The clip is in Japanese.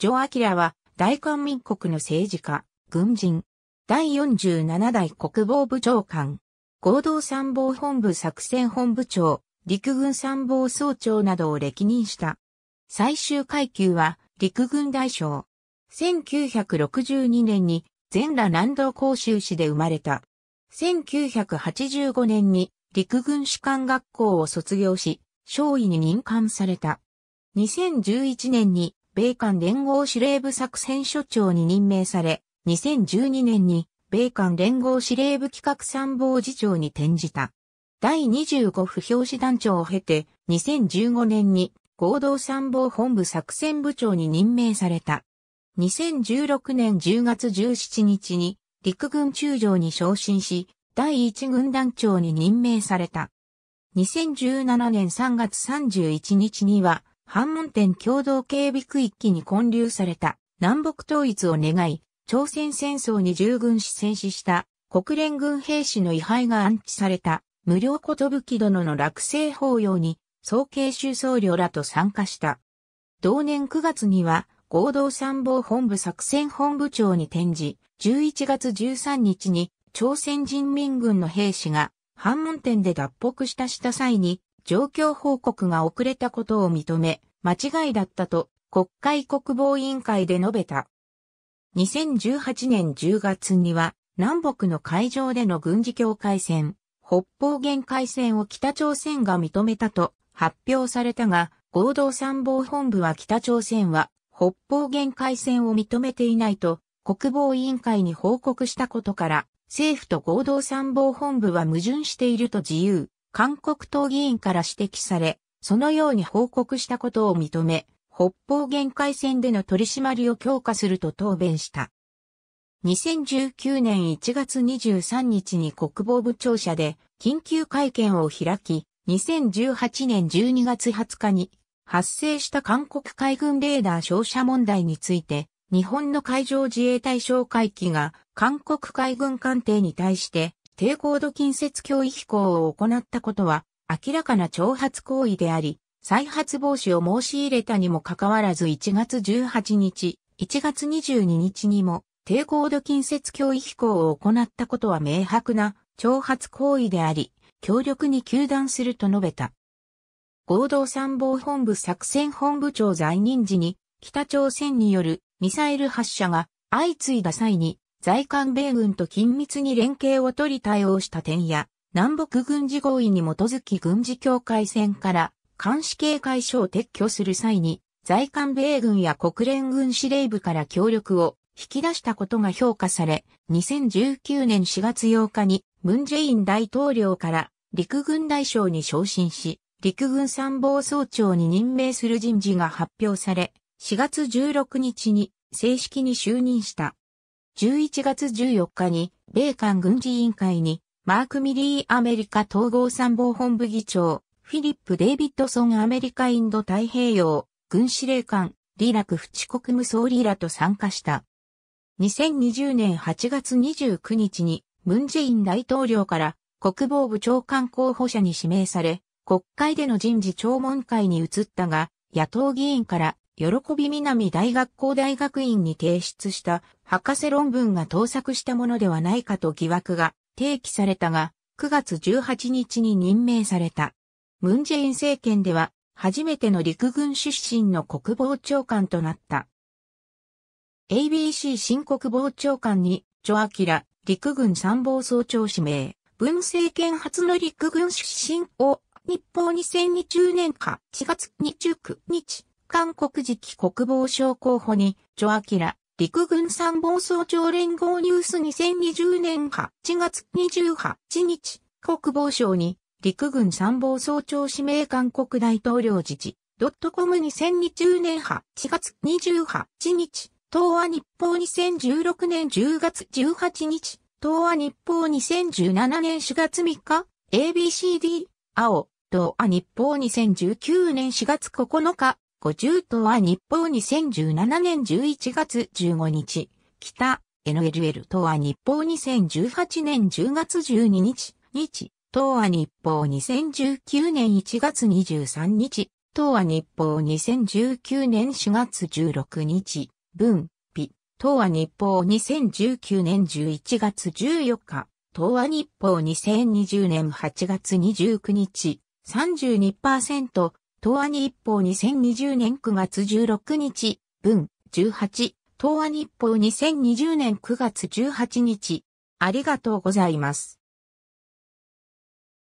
ジョア・ラは大韓民国の政治家、軍人、第47代国防部長官、合同参謀本部作戦本部長、陸軍参謀総長などを歴任した。最終階級は陸軍大将。1962年に全羅南道甲州市で生まれた。1985年に陸軍士官学校を卒業し、少尉に任官された。2011年に米韓連合司令部作戦所長に任命され、2012年に米韓連合司令部企画参謀次長に転じた。第25不評師団長を経て、2015年に合同参謀本部作戦部長に任命された。2016年10月17日に陸軍中将に昇進し、第1軍団長に任命された。2017年3月31日には反門店共同警備区域に建立された南北統一を願い、朝鮮戦争に従軍し戦死した国連軍兵士の位牌が安置された無料寿殿の落成法要に総計収僧侶らと参加した。同年9月には合同参謀本部作戦本部長に転じ、11月13日に朝鮮人民軍の兵士が反門店で脱北したした際に状況報告が遅れたことを認め、間違いだったと国会国防委員会で述べた。2018年10月には南北の海上での軍事境界線、北方限界線を北朝鮮が認めたと発表されたが、合同参謀本部は北朝鮮は北方限界線を認めていないと国防委員会に報告したことから、政府と合同参謀本部は矛盾していると自由韓国党議員から指摘され、そのように報告したことを認め、北方限界線での取り締まりを強化すると答弁した。2019年1月23日に国防部庁舎で緊急会見を開き、2018年12月20日に発生した韓国海軍レーダー照射問題について、日本の海上自衛隊哨戒機が韓国海軍艦艇に対して低高度近接脅威飛行を行ったことは、明らかな挑発行為であり、再発防止を申し入れたにもかかわらず1月18日、1月22日にも、低高度近接脅威飛行を行ったことは明白な挑発行為であり、強力に糾弾すると述べた。合同参謀本部作戦本部長在任時に、北朝鮮によるミサイル発射が相次いだ際に、在韓米軍と緊密に連携を取り対応した点や、南北軍事合意に基づき軍事境界線から監視警戒所を撤去する際に、在韓米軍や国連軍司令部から協力を引き出したことが評価され、2019年4月8日にムンジェイン大統領から陸軍大将に昇進し、陸軍参謀総長に任命する人事が発表され、4月16日に正式に就任した。11月14日に、米韓軍事委員会に、マーク・ミリーアメリカ統合参謀本部議長、フィリップ・デイビッドソンアメリカインド太平洋軍司令官、リラク・フチ国務総理らと参加した。2020年8月29日に、ムン・ジェイン大統領から国防部長官候補者に指名され、国会での人事聴聞会に移ったが、野党議員から喜び南大学校大学院に提出した博士論文が盗作したものではないかと疑惑が提起されたが、9月18日に任命された。ムンジェイン政権では、初めての陸軍出身の国防長官となった。ABC 新国防長官に、ジョアキラ、陸軍参謀総長指名、文政権初の陸軍出身を、日報2020年か4月29日、韓国時期国防省候補に、ジョアキラ、陸軍参謀総長連合ニュース2020年8月28日、国防省に、陸軍参謀総長指名韓国大統領自治、ドットコム2020年8月28日、東亜日報2016年10月18日、東亜日報2017年4月3日、ABCD、青、東亜日報2019年4月9日、50とは日報2017年11月15日、北 NLL とは日報2018年10月12日、日、とは日報2019年1月23日、とは日報2019年4月16日、文、日、とは日報2019年11月14日、とは日報2020年8月29日、32%、東亜日報2020年9月16日、文18、東亜日報2020年9月18日。ありがとうございます。